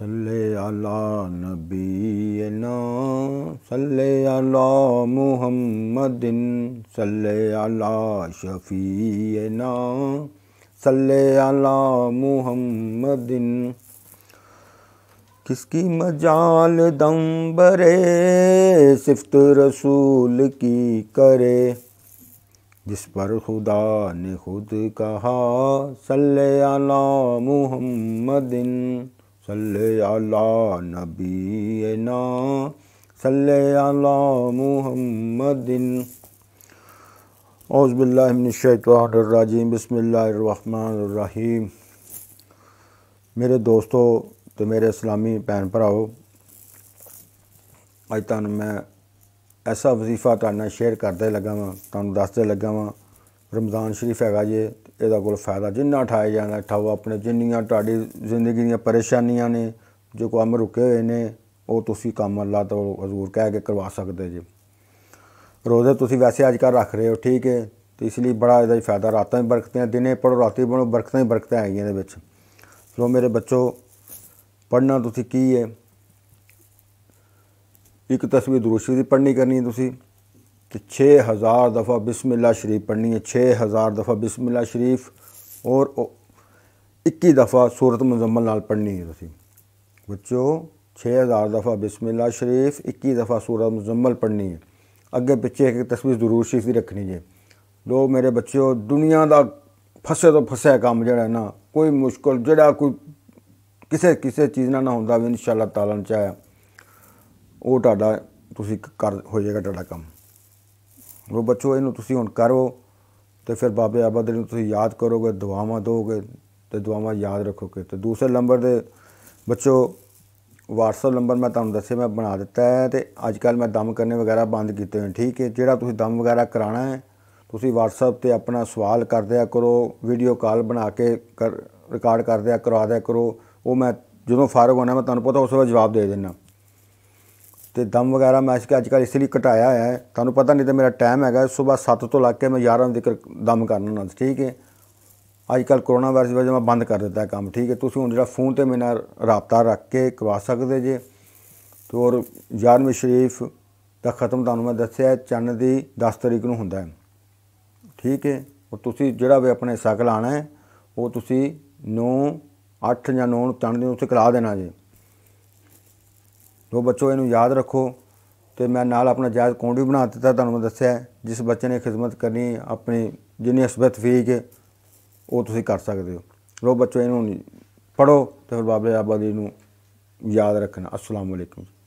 सल्ले अला नबीना सल्ले अला मुहम्मदिन सल्ले अला शफीना सल्ले अला मुहम्मदिन किसकी मजाल दम बरे सिफ्त रसूल की करे जिस पर खुदा ने खुद कहा सल्ले अला मुहम्मदिन सल्ले अला नबीना बसमीम मेरे दोस्तों तो मेरे इस्लामी भैन भराओ अज तुम मैं ऐसा वजीफा तेना शेयर करते लगा वहाँ तुम दसते लगा वहाँ ਰਮਜ਼ਾਨ ਸ਼ਰੀਫ ਹੈਗਾ ਜੇ ਇਹਦਾ ਕੋਲ ਫਾਇਦਾ ਜਿੰਨਾ ਠਾਇਆ ਜਾਣਾ ਠਾਓ ਆਪਣੇ ਜਿੰਨੀਆਂ ਤੁਹਾਡੀ ਜ਼ਿੰਦਗੀ ਦੀਆਂ ਪਰੇਸ਼ਾਨੀਆਂ ਨੇ ਜੋ ਕੰਮ ਰੁਕੇ ਹੋਏ ਨੇ ਉਹ ਤੁਸੀਂ ਕੰਮ ਅੱਲਾ ਤੋਂ ਹਜ਼ੂਰ ਕਹਿ ਕੇ ਕਰਵਾ ਸਕਦੇ ਜੀ ਰੋਜ਼ੇ ਤੁਸੀਂ ਵੈਸੇ ਅੱਜ ਕੱਲ ਰੱਖ ਰਹੇ ਹੋ ਠੀਕ ਹੈ ਤੇ ਇਸ ਲਈ ਬੜਾ ਇਹਦਾ ਫਾਇਦਾ ਰਾਤਾਂ ਵੀ ਬਰਕਤਾਂ ਦਿਨੇ ਪੜੋ ਰਾਤੀ ਬਣੋ ਬਰਕਤਾਂ ਹੀ ਬਰਕਤਾਂ ਆਈਆਂ ਇਹਦੇ ਵਿੱਚ ਸੋ ਮੇਰੇ ਬੱਚੋ ਪੜਨਾ ਤੁਸੀਂ ਕੀ ਹੈ ਇੱਕ ਤਸਵੀਰ ਦਰੂਸ਼ੀ ਦੀ ਪੜਨੀ ਕਰਨੀ ਹੈ ਤੁਸੀਂ तो 6000 ਦਫਾ ਬਿਸਮਿਲ੍ਲਾ ਸ਼ਰੀਫ शरीफ ਹੈ 6000 ਦਫਾ ਬਿਸਮਿਲ੍ਲਾ ਸ਼ਰੀਫ ਔਰ शरीफ ਦਫਾ ਸੂਰਤ दफ़ा ਨਾਲ ਪੜ੍ਹਨੀ ਹੈ ਤੁਸੀਂ ਬੱਚੋ 6000 ਦਫਾ ਬਿਸਮਿਲ੍ਲਾ ਸ਼ਰੀਫ 21 ਦਫਾ शरीफ इक्की ਪੜ੍ਹਨੀ ਹੈ ਅੱਗੇ ਪਿੱਛੇ ਇੱਕ ਤਸਵੀਰ ਜ਼ਰੂਰ ਸ਼ਰੀਫ ਦੀ ਰੱਖਣੀ ਜੇ ਲੋ ਮੇਰੇ ਬੱਚਿਓ ਦੁਨੀਆ ਦਾ ਫਸੇ ਤੋਂ ਫਸਿਆ ਕੰਮ ਜਿਹੜਾ ਨਾ ਕੋਈ ਮੁਸ਼ਕਲ ਜਿਹੜਾ ਕੋਈ ਕਿਸੇ ਕਿਸੇ ਚੀਜ਼ ਨਾਲ ਨਾ ਹੁੰਦਾ ਵੀ ਇਨਸ਼ਾ ਅੱਲਾਹ ਤਾਲਾ ਨੇ ਚਾਹਿਆ ਉਹ ਤੁਹਾਡਾ ਤੁਸੀਂ ਕਰ ਹੋ ਜਾਏਗਾ ਤੁਹਾਡਾ ਕੰਮ ਉਹ ਬੱਚੋ ਇਹਨੂੰ ਤੁਸੀਂ ਹੁਣ ਕਰੋ ਤੇ ਫਿਰ ਬਾਬੇ ਆਬਾਦ ਨੂੰ ਤੁਸੀਂ ਯਾਦ ਕਰੋਗੇ ਦੁਆਵਾਂ ਦੋਗੇ ਤੇ ਦੁਆਵਾਂ ਯਾਦ ਰੱਖੋਗੇ ਤੇ ਦੂਸਰੇ ਨੰਬਰ ਦੇ ਬੱਚੋ WhatsApp ਨੰਬਰ ਮੈਂ ਤੁਹਾਨੂੰ ਦੱਸਿਆ ਮੈਂ ਬਣਾ ਦਿੱਤਾ ਹੈ ਤੇ ਅੱਜ ਕੱਲ ਮੈਂ ਦਮ ਕਰਨੇ ਵਗੈਰਾ ਬੰਦ ਕੀਤੇ ਹੋਏ ਠੀਕ ਹੈ ਜਿਹੜਾ ਤੁਸੀਂ ਦਮ ਵਗੈਰਾ ਕਰਾਣਾ ਹੈ ਤੁਸੀਂ WhatsApp ਤੇ ਆਪਣਾ ਸਵਾਲ ਕਰਦਿਆ ਕਰੋ ਵੀਡੀਓ ਕਾਲ ਬਣਾ ਕੇ ਰਿਕਾਰਡ ਕਰਦਿਆ ਕਰਵਾ ਦਿਆ ਕਰੋ ਉਹ ਮੈਂ ਜਦੋਂ ਫਾਰਗ ਹੋਣਾ ਮੈਂ ਤੁਹਾਨੂੰ ਪਤਾ ਉਸ ਵੇਲੇ ਜਵਾਬ ਦੇ ਦੇਣਾ ਤੇ ਦਮ ਵਗੈਰਾ ਮੈਂ ਅੱਜ ਕੱਲ ਇਸ ਲਈ ਘਟਾਇਆ ਹੈ ਤੁਹਾਨੂੰ ਪਤਾ ਨਹੀਂ ਤੇ ਮੇਰਾ ਟਾਈਮ ਹੈਗਾ ਸਵੇਰ 7 ਤੋਂ ਲੱਗ ਕੇ ਮੈਂ 11 ਵਜੇ ਤੱਕ ਦਮ ਕਰਨਾ ਹੁੰਦਾ ਠੀਕ ਹੈ ਅੱਜ ਕੱਲ ਕੋਰੋਨਾ ਵਾਇਰਸ ਵਜ੍ਹਾ ਮੈਂ ਬੰਦ ਕਰ ਦਿੱਤਾ ਕੰਮ ਠੀਕ ਹੈ ਤੁਸੀਂ ਹੁਣ ਜਿਹੜਾ ਫੋਨ ਤੇ ਮੇਰੇ ਨਾਲ ਰਾਬਤਾ ਰੱਖ ਕੇ ਕਰਵਾ ਸਕਦੇ ਜੇ ਤੇ ਔਰ ਮੇ ਸ਼ਰੀਫ ਦਾ ਖਤਮ ਤੁਹਾਨੂੰ ਮੈਂ ਦੱਸਿਆ ਚੰਨ ਦੀ 10 ਤਰੀਕ ਨੂੰ ਹੁੰਦਾ ਹੈ ਠੀਕ ਹੈ ਔਰ ਤੁਸੀਂ ਜਿਹੜਾ ਵੀ ਆਪਣੇ ਹਿੱਸਾ ਆਣਾ ਹੈ ਉਹ ਤੁਸੀਂ 9 8 ਜਾਂ 9 ਨੂੰ ਚੰਨ ਦੇ ਉੱਤੇ ਕਲਾ ਦੇਣਾ ਜੇ ਲੋ ਬੱਚੋ ਇਹਨੂੰ ਯਾਦ ਰੱਖੋ ਤੇ ਮੈਂ ਨਾਲ ਆਪਣਾ ਜਾਇਜ਼ ਕੌਂਡ ਵੀ ਬਣਾ ਦਿੱਤਾ ਤੁਹਾਨੂੰ ਮੈਂ ਦੱਸਿਆ ਜਿਸ ਬੱਚੇ ਨੇ ਖਿਦਮਤ ਕਰਨੀ ਆਪਣੀ ਜਿੰਨੀ ਅਸਬਤ ਫੀਕ ਉਹ ਤੁਸੀਂ ਕਰ ਸਕਦੇ ਹੋ ਲੋ ਬੱਚੋ ਇਹਨੂੰ ਪੜੋ ਤੇ ਫਿਰ ਬਾਬੇ ਆਬਾਦੀ ਨੂੰ ਯਾਦ ਰੱਖਣਾ ਅਸਲਾਮੁਅਲੈਕਮ